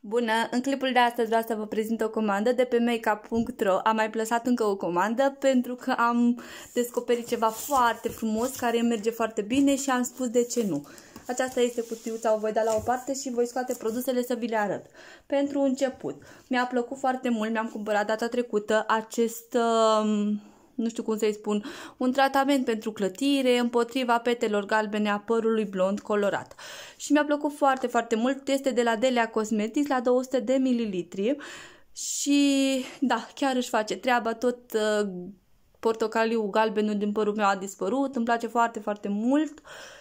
Bună! În clipul de astăzi vreau să vă prezint o comandă de pe makeup.ro. Am mai plăsat încă o comandă pentru că am descoperit ceva foarte frumos care merge foarte bine și am spus de ce nu. Aceasta este cutiuța, o voi da la o parte și voi scoate produsele să vi le arăt. Pentru început, mi-a plăcut foarte mult, mi-am cumpărat data trecută acest... Uh, nu știu cum să-i spun, un tratament pentru clătire împotriva petelor galbene a părului blond colorat. Și mi-a plăcut foarte, foarte mult. Este de la Delia Cosmetics la 200 de mililitri și da, chiar își face treaba tot uh, portocaliu galbenul din părul meu a dispărut, îmi place foarte, foarte mult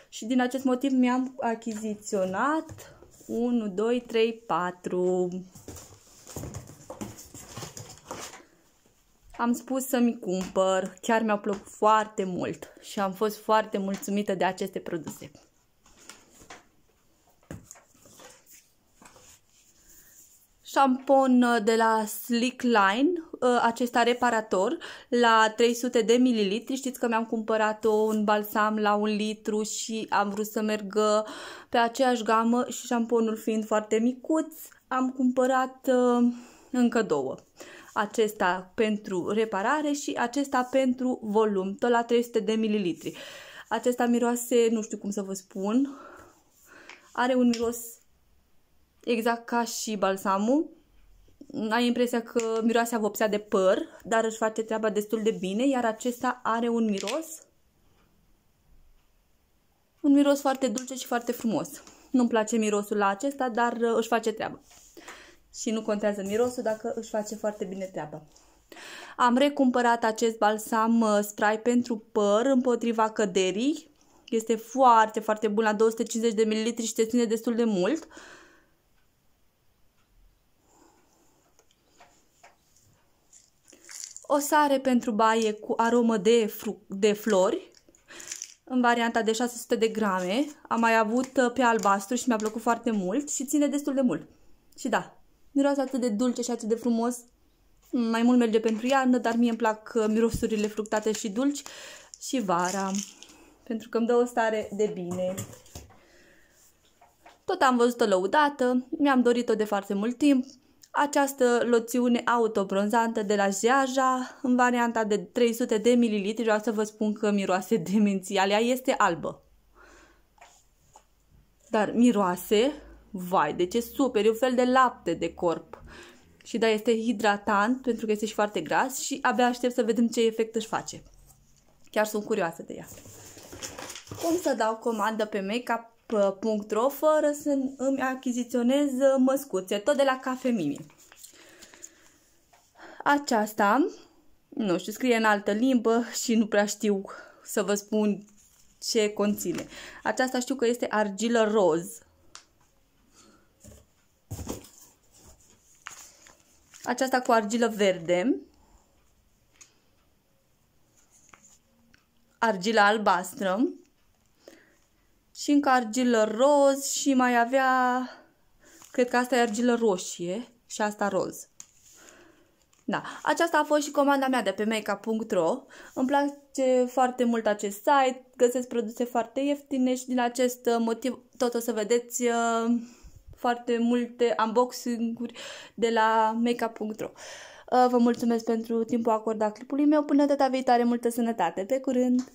și din acest motiv mi-am achiziționat 1, 2, 3, 4 am spus să-mi cumpăr, chiar mi-au plăcut foarte mult și am fost foarte mulțumită de aceste produse. Șampon uh, de la Slick Line, uh, acesta reparator, la 300 de mililitri. Știți că mi-am cumpărat un balsam la un litru și am vrut să merg uh, pe aceeași gamă și șamponul fiind foarte micuț, am cumpărat încă două acesta pentru reparare și acesta pentru volum, tot la 300 de mililitri. Acesta miroase, nu știu cum să vă spun, are un miros exact ca și balsamul. Ai impresia că miroase a vopsea de păr, dar își face treaba destul de bine, iar acesta are un miros un miros foarte dulce și foarte frumos. Nu-mi place mirosul la acesta, dar uh, își face treaba și nu contează mirosul dacă își face foarte bine treaba. Am recumpărat acest balsam uh, spray pentru păr împotriva căderii. Este foarte, foarte bun la 250 de ml și te ține destul de mult. O sare pentru baie cu aromă de, de flori în varianta de 600 de grame. Am mai avut uh, pe albastru și mi-a plăcut foarte mult și ține destul de mult. Și da, Miroase atât de dulce și atât de frumos. Mai mult merge pentru iarnă, dar mie îmi plac uh, mirosurile fructate și dulci. Și vara, pentru că îmi dă o stare de bine. Tot am văzut-o lăudată, mi-am dorit-o de foarte mult timp. Această loțiune autobronzantă de la Jaja, în varianta de 300 de ml, vreau să vă spun că miroase demențial, ea este albă. Dar miroase Vai, deci ce super, e un fel de lapte de corp. Și da, este hidratant pentru că este și foarte gras și abia aștept să vedem ce efect își face. Chiar sunt curioasă de ea. Cum să dau comandă pe makeup.ro fără să îmi achiziționez măscuțe, tot de la Cafe Mimi. Aceasta, nu știu, scrie în altă limbă și nu prea știu să vă spun ce conține. Aceasta știu că este argilă roz aceasta cu argilă verde, argilă albastră și încă argilă roz și mai avea, cred că asta e argilă roșie și asta roz. Da, aceasta a fost și comanda mea de pe makeup.ro. Îmi place foarte mult acest site, găsesc produse foarte ieftine și din acest uh, motiv tot o să vedeți uh, foarte multe unboxing-uri de la makeup.ro. Uh, vă mulțumesc pentru timpul acordat clipului meu. Până data viitoare, multă sănătate! Pe curând!